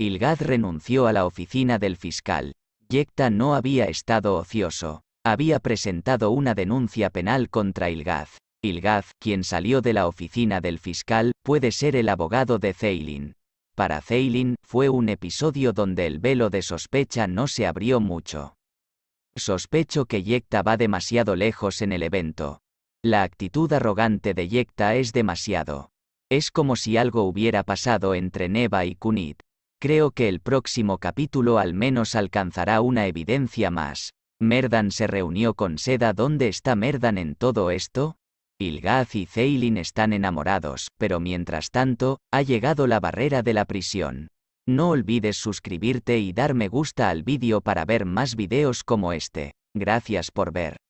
Ilgaz renunció a la oficina del fiscal. Yecta no había estado ocioso. Había presentado una denuncia penal contra Ilgaz. Ilgaz, quien salió de la oficina del fiscal, puede ser el abogado de Zeylin. Para Zeylin, fue un episodio donde el velo de sospecha no se abrió mucho. Sospecho que Yecta va demasiado lejos en el evento. La actitud arrogante de Yecta es demasiado. Es como si algo hubiera pasado entre Neva y Kunit. Creo que el próximo capítulo al menos alcanzará una evidencia más. ¿Merdan se reunió con Seda? ¿Dónde está Merdan en todo esto? Ilgaz y Zeylin están enamorados, pero mientras tanto, ha llegado la barrera de la prisión. No olvides suscribirte y dar me gusta al vídeo para ver más videos como este. Gracias por ver.